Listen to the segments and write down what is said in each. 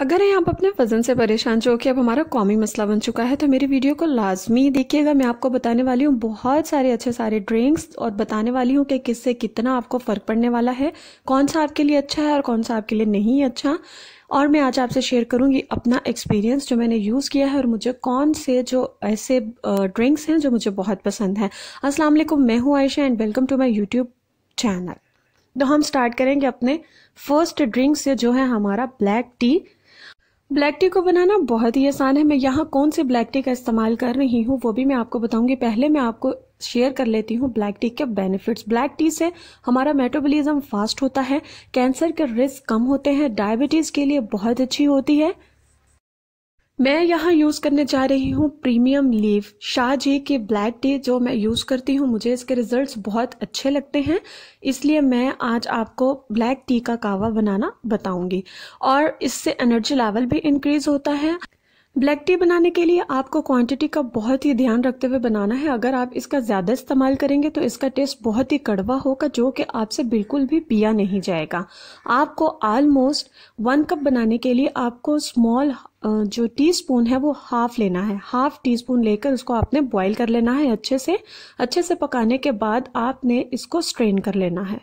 अगर आप अपने वजन से परेशान जो कि अब हमारा कौमी मसला बन चुका है तो मेरी वीडियो को लाजमी देखिएगा मैं आपको बताने वाली हूँ बहुत सारे अच्छे सारे ड्रिंक्स और बताने वाली हूँ कि किससे कितना आपको फ़र्क पड़ने वाला है कौन सा आपके लिए अच्छा है और कौन सा आपके लिए नहीं अच्छा और मैं आज आपसे शेयर करूँगी अपना एक्सपीरियंस जो मैंने यूज़ किया है और मुझे कौन से जो ऐसे ड्रिंक्स हैं जो मुझे बहुत पसंद हैं अस्सलाम मैं हूँ Ayesha and welcome to my YouTube channel तो हम स्टार्ट करेंगे अपने फर्स्ट ड्रिंक से जो है हमारा ब्लैक टी ब्लैक टी को बनाना बहुत ही आसान है मैं यहाँ कौन से ब्लैक टी का इस्तेमाल कर रही हूँ वो भी मैं आपको बताऊंगी पहले मैं आपको शेयर कर लेती हूँ ब्लैक टी के बेनिफिट्स ब्लैक टी से हमारा मेटाबॉलिज्म फास्ट होता है कैंसर के रिस्क कम होते हैं डायबिटीज़ के लिए बहुत अच्छी होती है मैं यहाँ यूज़ करने जा रही हूँ प्रीमियम लीव शाहजी के ब्लैक टी जो मैं यूज़ करती हूँ मुझे इसके रिजल्ट्स बहुत अच्छे लगते हैं इसलिए मैं आज आपको ब्लैक टी का कावा बनाना बताऊँगी और इससे एनर्जी लेवल भी इंक्रीज़ होता है ब्लैक टी बनाने के लिए आपको क्वांटिटी का बहुत ही ध्यान रखते हुए बनाना है अगर आप इसका ज़्यादा इस्तेमाल करेंगे तो इसका टेस्ट बहुत ही कड़वा होगा जो कि आपसे बिल्कुल भी पिया नहीं जाएगा आपको आलमोस्ट वन कप बनाने के लिए आपको स्मॉल जो टी स्पून है वो हाफ लेना है हाफ टी स्पून लेकर उसको आपने बॉयल कर लेना है अच्छे से अच्छे से पकाने के बाद आपने इसको स्ट्रेन कर लेना है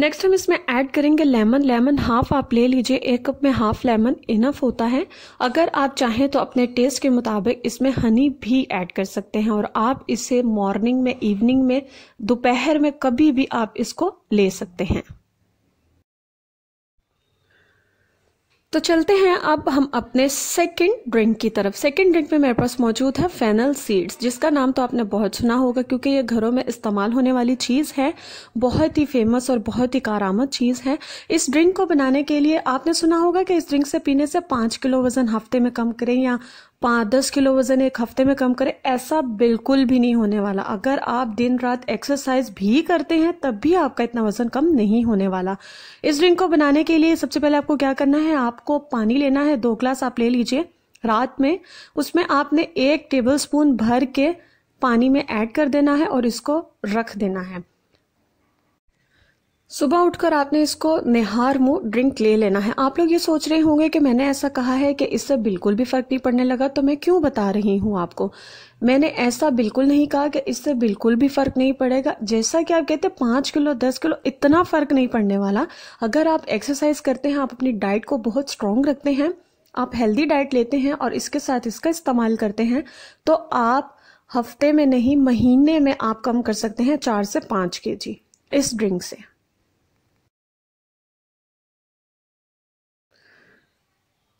नेक्स्ट हम इसमें ऐड करेंगे लेमन लेमन हाफ आप ले लीजिए एक कप में हाफ लेमन इनफ होता है अगर आप चाहें तो अपने टेस्ट के मुताबिक इसमें हनी भी ऐड कर सकते हैं और आप इसे मॉर्निंग में इवनिंग में दोपहर में कभी भी आप इसको ले सकते हैं तो चलते हैं अब हम अपने सेकंड ड्रिंक की तरफ सेकंड ड्रिंक में मेरे पास मौजूद है फेनल सीड्स जिसका नाम तो आपने बहुत सुना होगा क्योंकि ये घरों में इस्तेमाल होने वाली चीज़ है बहुत ही फेमस और बहुत ही कारामद चीज़ है इस ड्रिंक को बनाने के लिए आपने सुना होगा कि इस ड्रिंक से पीने से पाँच किलो वजन हफ्ते में कम करें या पाँच दस किलो वजन एक हफ्ते में कम करें ऐसा बिल्कुल भी नहीं होने वाला अगर आप दिन रात एक्सरसाइज भी करते हैं तब भी आपका इतना वजन कम नहीं होने वाला इस ड्रिंक को बनाने के लिए सबसे पहले आपको क्या करना है आपको पानी लेना है दो ग्लास आप ले लीजिए रात में उसमें आपने एक टेबल स्पून भर के पानी में ऐड कर देना है और इसको रख देना है सुबह उठकर आपने इसको निहार मुंह ड्रिंक ले लेना है आप लोग ये सोच रहे होंगे कि मैंने ऐसा कहा है कि इससे बिल्कुल भी फर्क नहीं पड़ने लगा तो मैं क्यों बता रही हूँ आपको मैंने ऐसा बिल्कुल नहीं कहा कि इससे बिल्कुल भी फर्क नहीं पड़ेगा जैसा कि आप कहते हैं पाँच किलो दस किलो इतना फर्क नहीं पड़ने वाला अगर आप एक्सरसाइज करते हैं आप अपनी डाइट को बहुत स्ट्रांग रखते हैं आप हेल्दी डाइट लेते हैं और इसके साथ इसका इस्तेमाल करते हैं तो आप हफ्ते में नहीं महीने में आप कम कर सकते हैं चार से पाँच के इस ड्रिंक से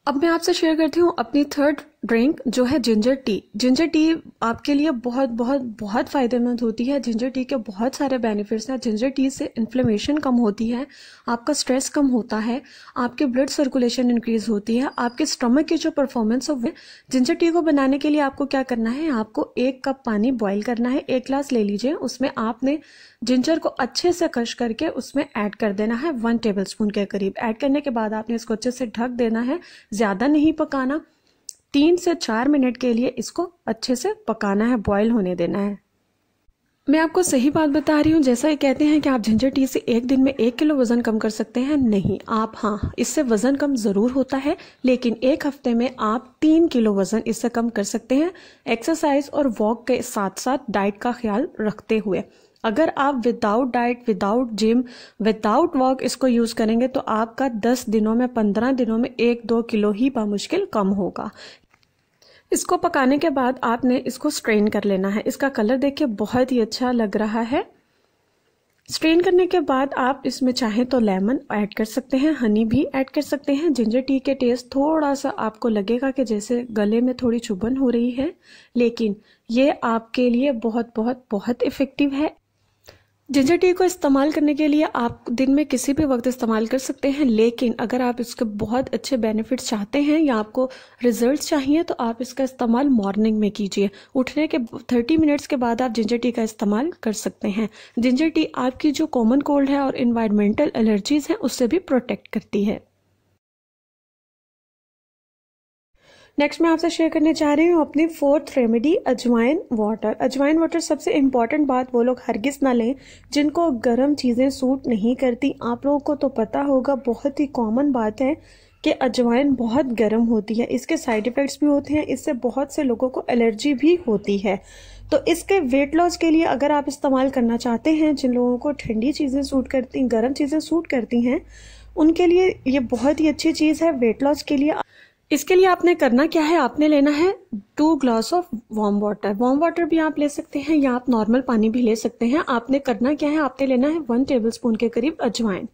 अब मैं आपसे शेयर करती हूँ अपनी थर्ड ड्रिंक जो है जिंजर टी जिंजर टी आपके लिए बहुत बहुत बहुत फ़ायदेमंद होती है जिंजर टी के बहुत सारे बेनिफिट्स हैं जिंजर टी से इन्फ्लेमेशन कम होती है आपका स्ट्रेस कम होता है आपके ब्लड सर्कुलेशन इंक्रीज होती है आपके स्टमक की जो परफॉर्मेंस हो जिंजर टी को बनाने के लिए आपको क्या करना है आपको एक कप पानी बॉयल करना है एक ग्लास ले लीजिए उसमें आपने जिंजर को अच्छे से कश करके उसमें ऐड कर देना है वन टेबल स्पून के करीब ऐड करने के बाद आपने इसको अच्छे से ढक देना है ज़्यादा नहीं पकाना तीन से चार मिनट के लिए इसको अच्छे से पकाना है बॉयल होने देना है मैं आपको सही बात बता रही हूँ जैसा ये कहते हैं कि आप झंझर टी से एक दिन में एक किलो वज़न कम कर सकते हैं नहीं आप हाँ इससे वज़न कम ज़रूर होता है लेकिन एक हफ्ते में आप तीन किलो वज़न इससे कम कर सकते हैं एक्सरसाइज और वॉक के साथ साथ डाइट का ख्याल रखते हुए अगर आप without diet without gym without walk इसको यूज़ करेंगे तो आपका 10 दिनों में 15 दिनों में एक दो किलो ही बामुश्किल कम होगा इसको पकाने के बाद आपने इसको स्ट्रेन कर लेना है इसका कलर देखिए बहुत ही अच्छा लग रहा है स्ट्रेन करने के बाद आप इसमें चाहें तो लेमन ऐड कर सकते हैं हनी भी ऐड कर सकते हैं जिंजर टी के टेस्ट थोड़ा सा आपको लगेगा कि जैसे गले में थोड़ी चुभन हो रही है लेकिन ये आपके लिए बहुत बहुत बहुत इफ़ेक्टिव है जिंजर टी को इस्तेमाल करने के लिए आप दिन में किसी भी वक्त इस्तेमाल कर सकते हैं लेकिन अगर आप इसके बहुत अच्छे बेनिफिट्स चाहते हैं या आपको रिजल्ट्स चाहिए तो आप इसका इस्तेमाल मॉर्निंग में कीजिए उठने के 30 मिनट्स के बाद आप जिंजर टी का इस्तेमाल कर सकते हैं जिंजर टी आपकी जो कॉमन कोल्ड है और इन्वायरमेंटल एलर्जीज हैं उससे भी प्रोटेक्ट करती है नेक्स्ट मैं आपसे शेयर करने चाह रही हूँ अपनी fourth remedy ajwain water ajwain water सबसे इम्पॉर्टेंट बात वो लोग हरगिज ना लें जिनको गर्म चीज़ें सूट नहीं करती आप लोगों को तो पता होगा बहुत ही कॉमन बात है कि अजवाइन बहुत गर्म होती है इसके साइड इफ़ेक्ट्स भी होते हैं इससे बहुत से लोगों को एलर्जी भी होती है तो इसके वेट लॉस के लिए अगर आप इस्तेमाल करना चाहते हैं जिन लोगों को ठंडी चीज़ें सूट करती गर्म चीज़ें सूट करती हैं उनके लिए ये बहुत ही अच्छी चीज़ है वेट लॉस के लिए इसके लिए आपने करना क्या है आपने लेना है two glass of warm water warm water भी आप ले सकते हैं या आप नॉर्मल पानी भी ले सकते हैं आपने करना क्या है आपने लेना है वन टेबल स्पून के करीब अजवाइन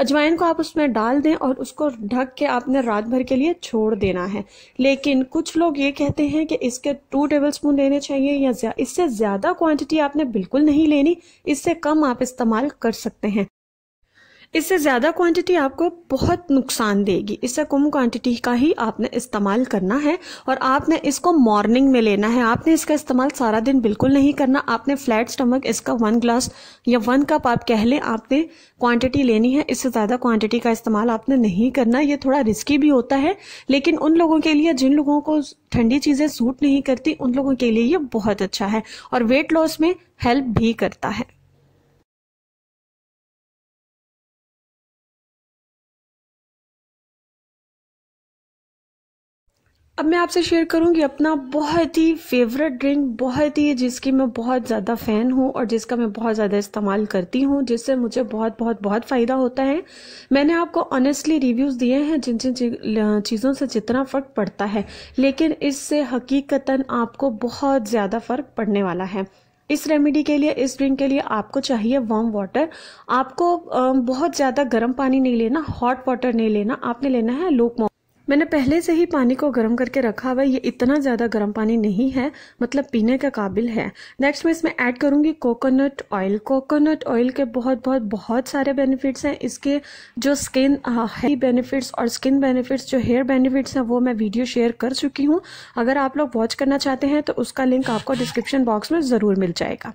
अजवाइन को आप उसमें डाल दें और उसको ढक के आपने रात भर के लिए छोड़ देना है लेकिन कुछ लोग ये कहते हैं कि इसके टू टेबल स्पून लेने चाहिए या इससे ज़्यादा क्वांटिटी आपने बिल्कुल नहीं लेनी इससे कम आप इस्तेमाल कर सकते हैं इससे ज़्यादा क्वांटिटी आपको बहुत नुकसान देगी इससे कम क्वांटिटी का ही आपने इस्तेमाल करना है और आपने इसको मॉर्निंग में लेना है आपने इसका इस्तेमाल सारा दिन बिल्कुल नहीं करना आपने फ्लैट स्टमक इसका वन ग्लास या वन कप आप कह लें आपने क्वांटिटी लेनी है इससे ज़्यादा क्वांटिटी का इस्तेमाल आपने नहीं करना ये थोड़ा रिस्की भी होता है लेकिन उन लोगों के लिए जिन लोगों को ठंडी चीज़ें सूट नहीं करती उन लोगों के लिए ये बहुत अच्छा है और वेट लॉस में हेल्प भी करता है अब मैं आपसे शेयर करूंगी अपना बहुत ही फेवरेट ड्रिंक बहुत ही जिसकी मैं बहुत ज़्यादा फ़ैन हूँ और जिसका मैं बहुत ज़्यादा इस्तेमाल करती हूँ जिससे मुझे बहुत बहुत बहुत फ़ायदा होता है मैंने आपको ऑनेस्टली रिव्यूज़ दिए हैं जिन जिन चीज़ों से जितना फ़र्क पड़ता है लेकिन इससे हकीकता आपको बहुत ज़्यादा फ़र्क पड़ने वाला है इस रेमेडी के लिए इस ड्रिंक के लिए आपको चाहिए वार्म वाटर आपको बहुत ज़्यादा गर्म पानी नहीं लेना हॉट वाटर नहीं लेना आपने लेना है लोक मैंने पहले से ही पानी को गर्म करके रखा हुआ है ये इतना ज़्यादा गर्म पानी नहीं है मतलब पीने के काबिल है नेक्स्ट मैं इसमें ऐड करूँगी कोकोनट ऑयल कोकोनट ऑयल के बहुत बहुत बहुत सारे बेनिफिट्स हैं इसके जो स्किन हेल्थ बेनिफिट्स और स्किन बेनिफिट्स जो हेयर बेनिफिट्स हैं वो मैं वीडियो शेयर कर चुकी हूँ अगर आप लोग वॉच करना चाहते हैं तो उसका लिंक आपको डिस्क्रिप्शन बॉक्स में ज़रूर मिल जाएगा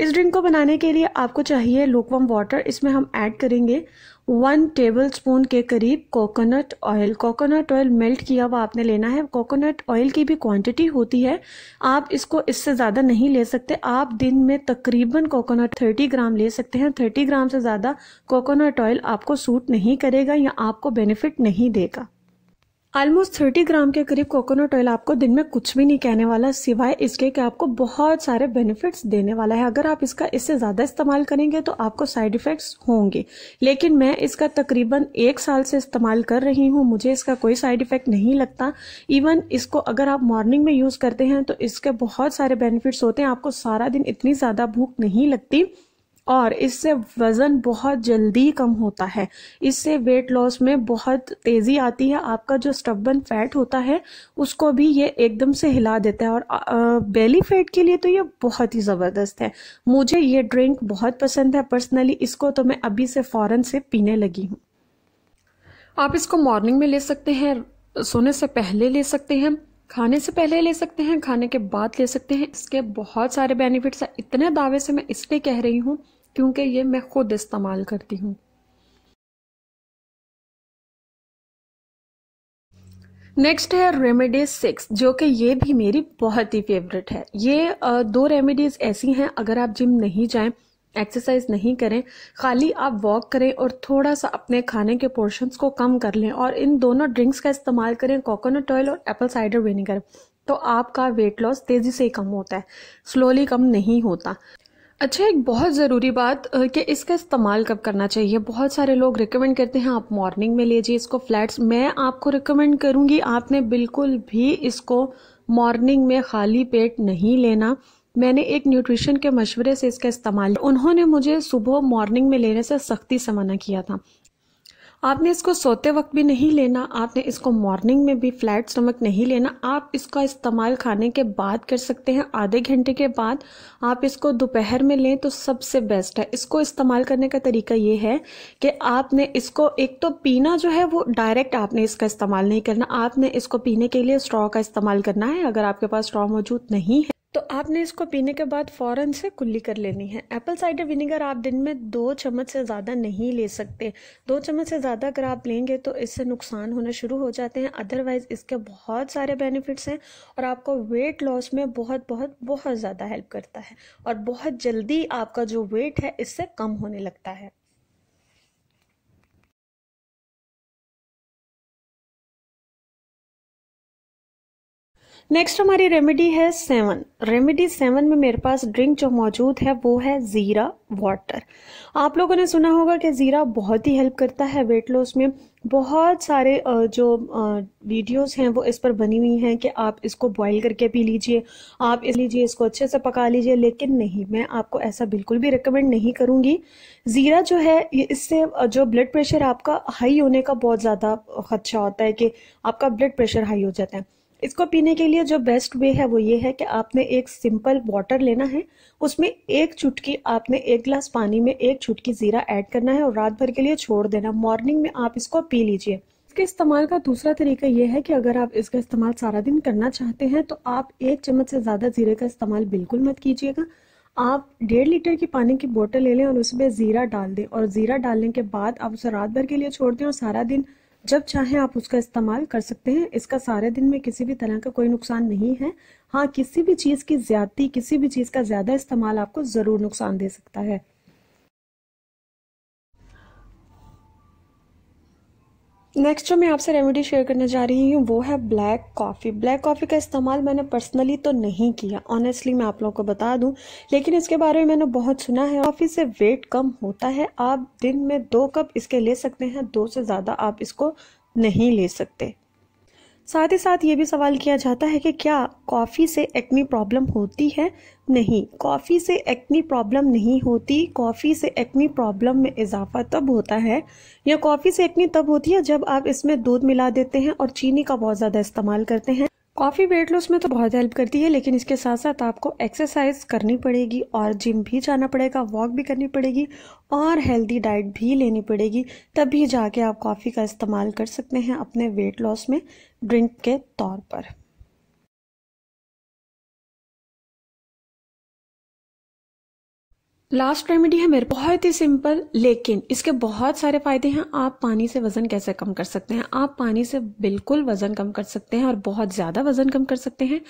इस ड्रिंक को बनाने के लिए आपको चाहिए लोकवम वाटर इसमें हम ऐड करेंगे वन टेबल स्पून के करीब coconut oil coconut oil melt किया हुआ आपने लेना है कोकोनट ऑयल की भी क्वांटिटी होती है आप इसको इससे ज़्यादा नहीं ले सकते आप दिन में तकरीबन कोकोनट 30 ग्राम ले सकते हैं 30 ग्राम से ज़्यादा कोकोनट ऑयल आपको सूट नहीं करेगा या आपको बेनिफिट नहीं देगा ऑलमोस्ट थर्टी ग्राम के करीब कोकोनट ऑयल आपको दिन में कुछ भी नहीं कहने वाला सिवाय इसके कि आपको बहुत सारे बेनिफिट्स देने वाला है अगर आप इसका इससे ज़्यादा इस्तेमाल करेंगे तो आपको साइड इफ़ेक्ट्स होंगे लेकिन मैं इसका तकरीबन एक साल से इस्तेमाल कर रही हूँ मुझे इसका कोई साइड इफ़ेक्ट नहीं लगता इवन इसको अगर आप मॉर्निंग में यूज़ करते हैं तो इसके बहुत सारे बेनिफिट्स होते हैं आपको सारा दिन इतनी ज़्यादा भूख नहीं लगती और इससे वज़न बहुत जल्दी कम होता है इससे वेट लॉस में बहुत तेज़ी आती है आपका जो स्टबन फैट होता है उसको भी ये एकदम से हिला देता है और बेली फैट के लिए तो ये बहुत ही ज़बरदस्त है मुझे ये ड्रिंक बहुत पसंद है पर्सनली इसको तो मैं अभी से फ़ौरन से पीने लगी हूँ आप इसको मॉर्निंग में ले सकते हैं सोने से पहले ले सकते हैं खाने से पहले ले सकते हैं खाने के बाद ले सकते हैं इसके बहुत सारे बेनिफिट्स हैं इतने दावे से मैं इसलिए कह रही हूँ क्योंकि ये मैं खुद इस्तेमाल करती हूँ नेक्स्ट है रेमेडीज सिक्स जो कि ये भी मेरी बहुत ही फेवरेट है ये दो रेमेडीज ऐसी हैं अगर आप जिम नहीं जाएं एक्सरसाइज नहीं करें खाली आप वॉक करें और थोड़ा सा अपने खाने के पोर्शंस को कम कर लें और इन दोनों ड्रिंक्स का इस्तेमाल करें कोकोनट ऑयल और एप्पल साइडर विनेगर तो आपका वेट लॉस तेज़ी से कम होता है स्लोली कम नहीं होता अच्छा एक बहुत ज़रूरी बात कि इसका इस्तेमाल कब करना चाहिए बहुत सारे लोग रिकमेंड करते हैं आप मॉर्निंग में लीजिए इसको फ्लैट्स मैं आपको रिकमेंड करूंगी आपने बिल्कुल भी इसको मॉर्निंग में खाली पेट नहीं लेना मैंने एक न्यूट्रिशन के मशवरे से इसका इस्तेमाल उन्होंने मुझे सुबह मॉर्निंग में लेने से सख्ती से मना किया था आपने इसको सोते वक्त भी नहीं लेना आपने इसको मॉर्निंग में भी फ्लैट स्टमक नहीं लेना आप इसका इस्तेमाल खाने के बाद कर सकते हैं आधे घंटे के बाद आप इसको दोपहर में लें तो सबसे बेस्ट है इसको इस्तेमाल करने का तरीका ये है कि आपने इसको एक तो पीना जो है वो डायरेक्ट आपने इसका इस्तेमाल नहीं करना आपने इसको पीने के लिए स्ट्रॉ का इस्तेमाल करना है अगर आपके पास स्ट्रॉ मौजूद नहीं है तो आपने इसको पीने के बाद फ़ौरन से कुल्ली कर लेनी है एप्पल साइडर विनेगर आप दिन में दो चम्मच से ज़्यादा नहीं ले सकते दो चम्मच से ज़्यादा अगर आप लेंगे तो इससे नुकसान होना शुरू हो जाते हैं अदरवाइज़ इसके बहुत सारे बेनिफिट्स हैं और आपको वेट लॉस में बहुत बहुत बहुत ज़्यादा हेल्प करता है और बहुत जल्दी आपका जो वेट है इससे कम होने लगता है नेक्स्ट हमारी रेमेडी है सेवन रेमेडी सेवन में मेरे पास ड्रिंक जो मौजूद है वो है ज़ीरा वाटर आप लोगों ने सुना होगा कि ज़ीरा बहुत ही हेल्प करता है वेट लॉस में बहुत सारे जो वीडियोस हैं वो इस पर बनी हुई हैं कि आप इसको बॉईल करके पी लीजिए आप इस लीजिए इसको अच्छे से पका लीजिए लेकिन नहीं मैं आपको ऐसा बिल्कुल भी रिकमेंड नहीं करूँगी ज़ीरा जो है इससे जो ब्लड प्रेशर आपका हाई होने का बहुत ज़्यादा खदशा होता है कि आपका ब्लड प्रेशर हाई हो जाता है इसको पीने के लिए जो बेस्ट वे है वो ये है कि आपने एक सिंपल वाटर लेना है उसमें एक चुटकी आपने एक गिलास पानी में एक चुटकी ज़ीरा ऐड करना है और रात भर के लिए छोड़ देना मॉर्निंग में आप इसको पी लीजिए इसके इस्तेमाल का दूसरा तरीका यह है कि अगर आप इसका इस्तेमाल सारा दिन करना चाहते हैं तो आप एक चम्मच से ज़्यादा ज़ीरे का इस्तेमाल बिल्कुल मत कीजिएगा आप डेढ़ लीटर की पानी की बोतल ले लें और उसमें ज़ीरा डाल दें और ज़ीरा डालने के बाद आप उसे रात भर के लिए छोड़ दें और सारा दिन जब चाहे आप उसका इस्तेमाल कर सकते हैं इसका सारे दिन में किसी भी तरह का कोई नुकसान नहीं है हाँ किसी भी चीज़ की ज्यादती किसी भी चीज़ का ज़्यादा इस्तेमाल आपको ज़रूर नुकसान दे सकता है नेक्स्ट जो मैं आपसे रेमेडी शेयर करने जा रही हूँ वो है ब्लैक कॉफ़ी ब्लैक कॉफ़ी का इस्तेमाल मैंने पर्सनली तो नहीं किया ऑनेस्टली मैं आप लोगों को बता दूँ लेकिन इसके बारे में मैंने बहुत सुना है कॉफ़ी से वेट कम होता है आप दिन में दो कप इसके ले सकते हैं दो से ज़्यादा आप इसको नहीं ले सकते साथ ही साथ ये भी सवाल किया जाता है कि क्या कॉफ़ी से एक्नी प्रॉब्लम होती है नहीं कॉफ़ी से एक्नी प्रॉब्लम नहीं होती कॉफ़ी से एक्नी प्रॉब्लम में इजाफा तब होता है या कॉफ़ी से एक्नी तब होती है जब आप इसमें दूध मिला देते हैं और चीनी का बहुत ज़्यादा इस्तेमाल करते हैं कॉफ़ी वेट लॉस में तो बहुत हेल्प करती है लेकिन इसके साथ साथ आपको एक्सरसाइज करनी पड़ेगी और जिम भी जाना पड़ेगा वॉक भी करनी पड़ेगी और हेल्दी डाइट भी लेनी पड़ेगी तभी जाके आप कॉफ़ी का इस्तेमाल कर सकते हैं अपने वेट लॉस में ड्रिंक के तौर पर लास्ट रेमेडी है मेरे बहुत ही सिंपल लेकिन इसके बहुत सारे फायदे हैं आप पानी से वजन कैसे कम कर सकते हैं आप पानी से बिल्कुल वजन कम कर सकते हैं और बहुत ज़्यादा वजन कम कर सकते हैं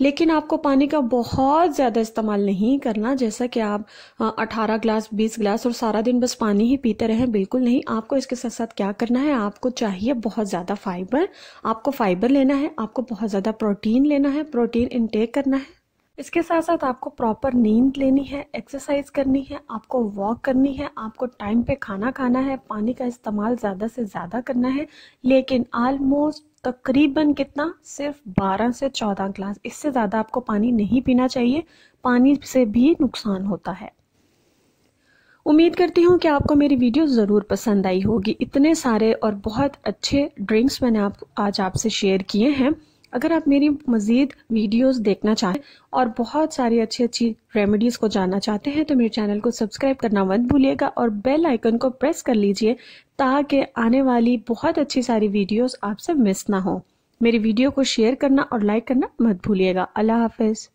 लेकिन आपको पानी का बहुत ज़्यादा इस्तेमाल नहीं करना जैसा कि आप 18 ग्लास 20 ग्लास और सारा दिन बस पानी ही पीते रहें बिल्कुल नहीं आपको इसके साथ साथ क्या करना है आपको चाहिए बहुत ज़्यादा फाइबर आपको फाइबर लेना है आपको बहुत ज़्यादा प्रोटीन लेना है प्रोटीन इनटेक करना है इसके साथ साथ आपको प्रॉपर नींद लेनी है एक्सरसाइज करनी है आपको वॉक करनी है आपको टाइम पे खाना खाना है पानी का इस्तेमाल ज़्यादा से ज़्यादा करना है लेकिन आलमोस्ट तकरीबन कितना सिर्फ 12 से 14 ग्लास इससे ज़्यादा आपको पानी नहीं पीना चाहिए पानी से भी नुकसान होता है उम्मीद करती हूँ कि आपको मेरी वीडियो ज़रूर पसंद आई होगी इतने सारे और बहुत अच्छे ड्रिंक्स मैंने आप आज आपसे शेयर किए हैं अगर आप मेरी मज़ीद वीडियोस देखना चाहें और बहुत सारी अच्छी अच्छी रेमेडीज़ को जानना चाहते हैं तो मेरे चैनल को सब्सक्राइब करना मत भूलिएगा और बेल आइकन को प्रेस कर लीजिए ताकि आने वाली बहुत अच्छी सारी वीडियोस आपसे मिस ना हो मेरी वीडियो को शेयर करना और लाइक करना मत भूलिएगा अल्लाह हाफिज़